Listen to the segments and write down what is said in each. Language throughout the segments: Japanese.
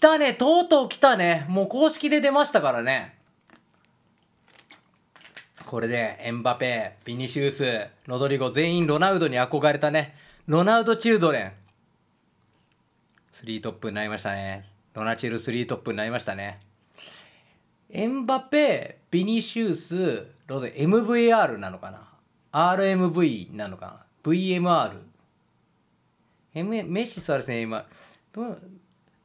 たねとうとう来たねもう公式で出ましたからねこれでエンバペビニシウスロドリゴ全員ロナウドに憧れたねロナウド・チルドレン3トップになりましたねロナチル3トップになりましたねエンバペビニシウスロド MVR なのかな RMV なのかな VMR、M、メッシスはですね今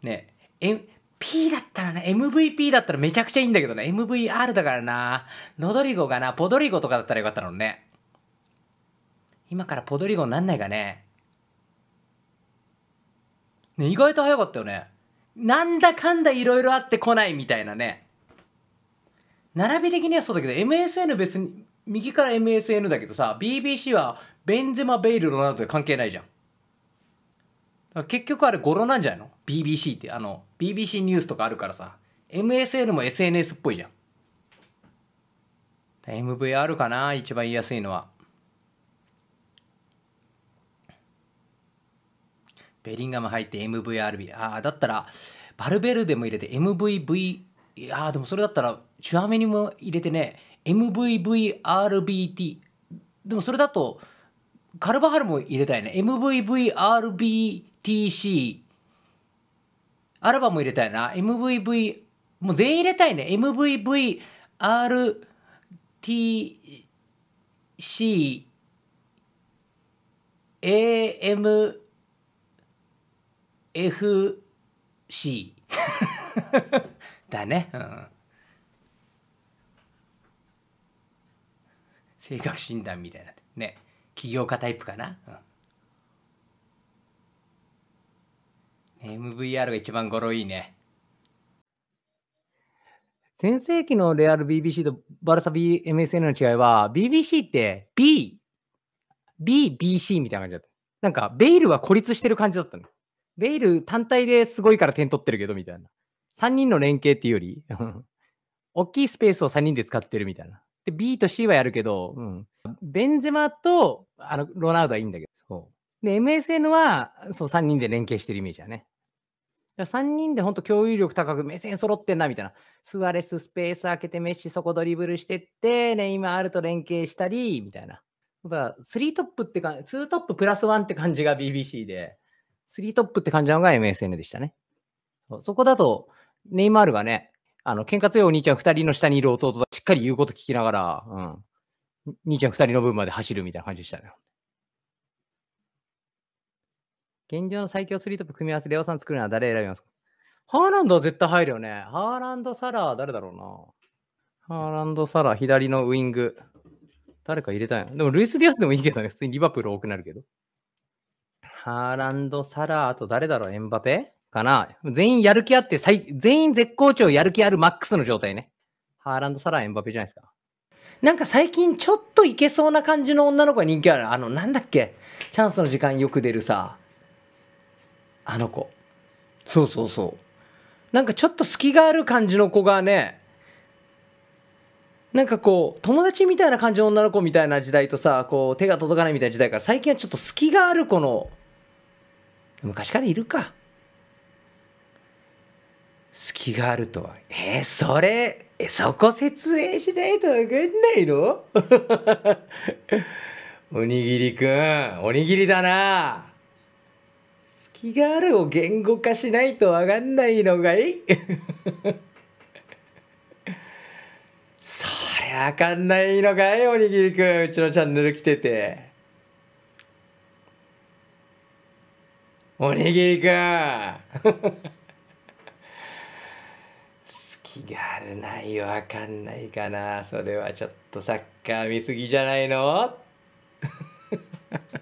ね M、P だったらな、MVP だったらめちゃくちゃいいんだけどね。MVR だからな。ノドリゴがな、ポドリゴとかだったらよかったのね。今からポドリゴになんないかね。ね、意外と早かったよね。なんだかんだいろいろあってこないみたいなね。並び的にはそうだけど、MSN 別に、右から MSN だけどさ、BBC はベンゼマ・ベイル・ロナウドで関係ないじゃん。結局あれ語呂なんじゃないの ?BBC ってあの BBC ニュースとかあるからさ MSN も SNS っぽいじゃん MVR かな一番言いやすいのはベリンガム入って MVRB ああだったらバルベルデも入れて MVV ああでもそれだったらチュアメニも入れてね MVVRBT でもそれだとカルバハルも入れたいね。MVVRBTC。アルバも入れたいな。MVV、もう全員入れたいね。MVVRTC。AMFC だね、うん、性格診断みたいなね起業家タイプかな、うん、MVR が一番語呂いいね先世紀のレアル BBC とバルサ BMSN の違いは BBC って B BBC みたいな感じだったなんかベイルは孤立してる感じだったのベイル単体ですごいから点取ってるけどみたいな3人の連携っていうより 大きいスペースを3人で使ってるみたいなで、B と C はやるけど、うん、ベンゼマとあのロナウドはいいんだけど、で、MSN はそう3人で連携してるイメージだね。だ3人で本当共有力高く目線揃ってんなみたいな。スアレススペース開けてメッシそこドリブルしてって、ネイマールと連携したり、みたいな。だから3トップってか、2トッププラス1って感じが BBC で、3トップって感じなのが MSN でしたね。そこだと、ネイマールがね、あの、喧嘩強いお兄ちゃん二人の下にいる弟がしっかり言うこと聞きながら、うん。兄ちゃん二人の分まで走るみたいな感じでしたね。現状の最強スリートップ組み合わせ、レオさん作るのは誰選びますかハーランドは絶対入るよね。ハーランド・サラー、誰だろうな。ハーランド・サラー、左のウイング。誰か入れたいのでも、ルイス・ディアスでもいいけどね。普通にリバプール多くなるけど。ハーランド・サラー、と誰だろうエンバペかな。全員やる気あって、最全員絶好調、やる気あるマックスの状態ね。ハーランド、サラー、エンバペじゃないですか。なんか最近ちょっといけそうな感じの女の子が人気ある。あの、なんだっけチャンスの時間よく出るさ。あの子。そうそうそう。なんかちょっと隙がある感じの子がね、なんかこう、友達みたいな感じの女の子みたいな時代とさ、こう、手が届かないみたいな時代から、最近はちょっと隙がある子の、昔からいるか。気があるとはえー、それそこ説明しないと分かんないの おにぎりくんおにぎりだなきがあるを言語化しないと分かんないのがいそりゃ分かんないのかい おにぎりくんうちのチャンネル来てておにぎりくん 気軽ないよわかんないかなそれはちょっとサッカー見すぎじゃないの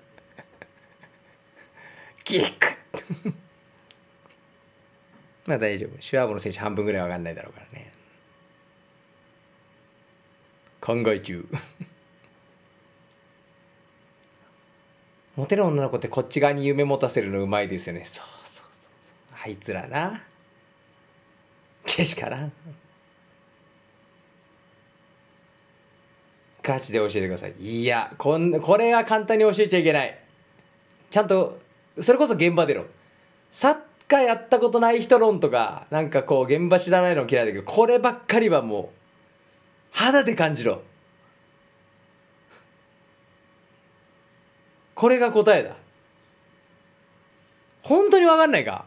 キック まあ大丈夫シュワーボの選手半分ぐらいわかんないだろうからね考え中 モテる女の子ってこっち側に夢持たせるのうまいですよねそうそうそうそうあいつらなしからんガチで教えてくださいいやこんこれは簡単に教えちゃいけないちゃんとそれこそ現場でろサッカーやったことない人論とかなんかこう現場知らないの嫌いだけどこればっかりはもう肌で感じろこれが答えだ本当に分かんないか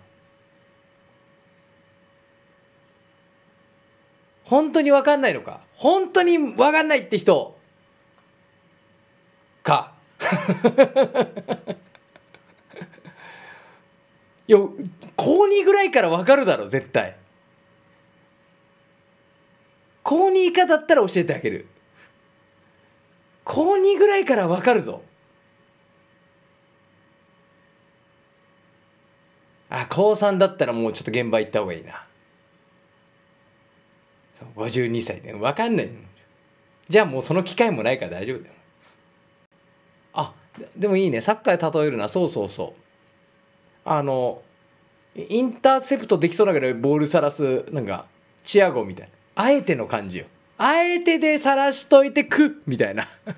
本当に分かんないのか本当に分かんないって人かいや 高2ぐらいから分かるだろ絶対高2以下だったら教えてあげる高2ぐらいから分かるぞあ高3だったらもうちょっと現場行った方がいいなそう52歳で分かんないじゃあもうその機会もないから大丈夫だよあでもいいねサッカーで例えるなそうそうそうあのインターセプトできそうだけどボールさらすなんかチアゴみたいなあえての感じよあえてでさらしといてくみたいな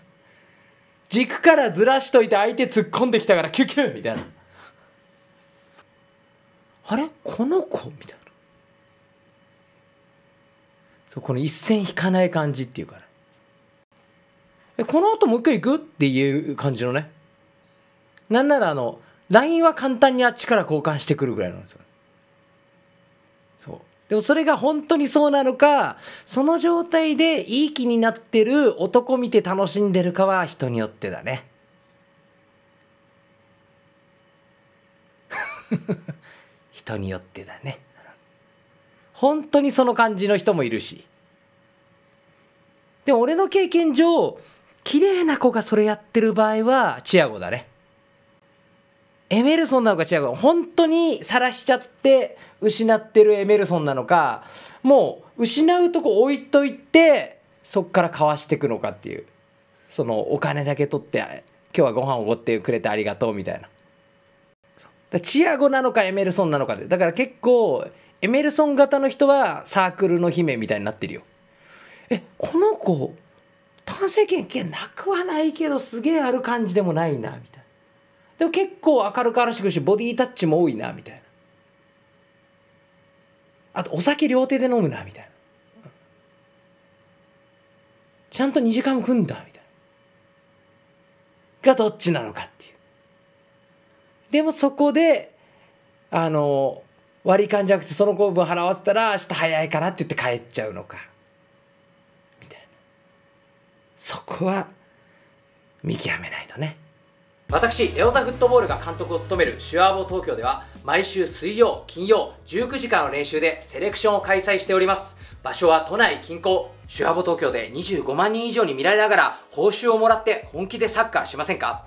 軸からずらしといて相手突っ込んできたからキュキュみたいなあれこの子みたいなそうこの一線引かない感じっていうからこの後もう一回行くっていう感じのねなんならあの LINE は簡単にあっちから交換してくるぐらいなんですよそうでもそれが本当にそうなのかその状態でいい気になってる男見て楽しんでるかは人によってだね 人によってだね本当にその感じの人もいるしでも俺の経験上綺麗な子がそれやってる場合はチアゴだねエメルソンなのかチアゴ本当に晒しちゃって失ってるエメルソンなのかもう失うとこ置いといてそっからかわしていくのかっていうそのお金だけ取って今日はご飯をおごってくれてありがとうみたいなチアゴなのかエメルソンなのかでだから結構エメルソン型の人はサークルの姫みたいになってるよえこの子単性権権なくはないけどすげえある感じでもないなみたいなでも結構明るくらしくしボディタッチも多いなみたいなあとお酒両手で飲むなみたいなちゃんと2時間も組んだみたいながどっちなのかっていうでもそこであの割り勘じゃなくてその子分払わせたら明日早いからって言って帰っちゃうのかみたいなそこは見極めないとね私エオザフットボールが監督を務めるシュアーボ東京では毎週水曜金曜19時間の練習でセレクションを開催しております場所は都内近郊シュアボ東京で25万人以上に見られながら報酬をもらって本気でサッカーしませんか